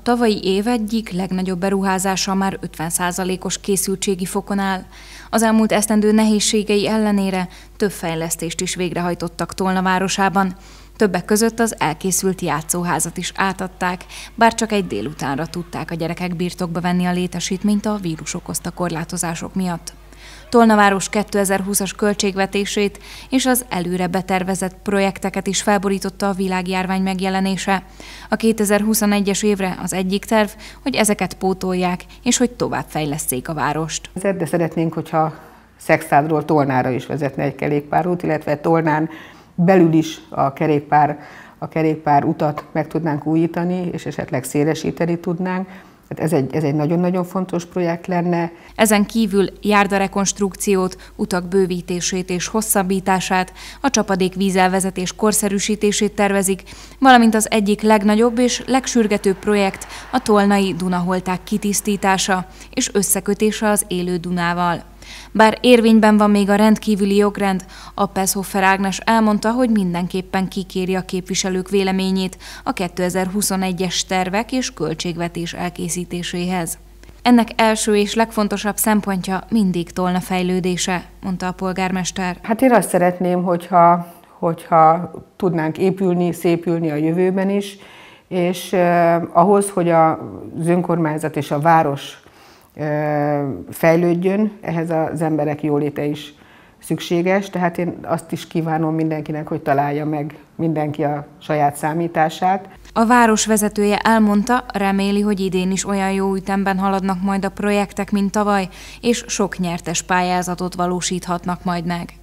A tavalyi év egyik legnagyobb beruházása már 50%-os készültségi fokon áll. Az elmúlt esztendő nehézségei ellenére több fejlesztést is végrehajtottak Tolna városában. Többek között az elkészült játszóházat is átadták, bár csak egy délutánra tudták a gyerekek birtokba venni a létesítményt a vírus okozta korlátozások miatt. Tolnaváros 2020-as költségvetését és az előre betervezett projekteket is felborította a világjárvány megjelenése. A 2021-es évre az egyik terv, hogy ezeket pótolják, és hogy továbbfejleszték a várost. Ezért de szeretnénk, hogyha Szexádról Tolnára is vezetne egy kerékpárút, illetve Tolnán belül is a kerékpár, a kerékpár utat meg tudnánk újítani, és esetleg szélesíteni tudnánk ez egy, ez egy nagyon-nagyon fontos projekt lenne. Ezen kívül járda rekonstrukciót, utak bővítését és hosszabbítását, a csapadék vízelvezetés korszerűsítését tervezik, valamint az egyik legnagyobb és legsürgetőbb projekt a tolnai Dunaholták kitisztítása és összekötése az élő Dunával. Bár érvényben van még a rendkívüli jogrend, a Peszhofer Ágnes elmondta, hogy mindenképpen kikéri a képviselők véleményét a 2021-es tervek és költségvetés elkészítéséhez. Ennek első és legfontosabb szempontja mindig tolna fejlődése, mondta a polgármester. Hát én azt szeretném, hogyha, hogyha tudnánk épülni, szépülni a jövőben is, és eh, ahhoz, hogy az önkormányzat és a város fejlődjön, ehhez az emberek jóléte is szükséges, tehát én azt is kívánom mindenkinek, hogy találja meg mindenki a saját számítását. A város vezetője elmondta, reméli, hogy idén is olyan jó ütemben haladnak majd a projektek, mint tavaly, és sok nyertes pályázatot valósíthatnak majd meg.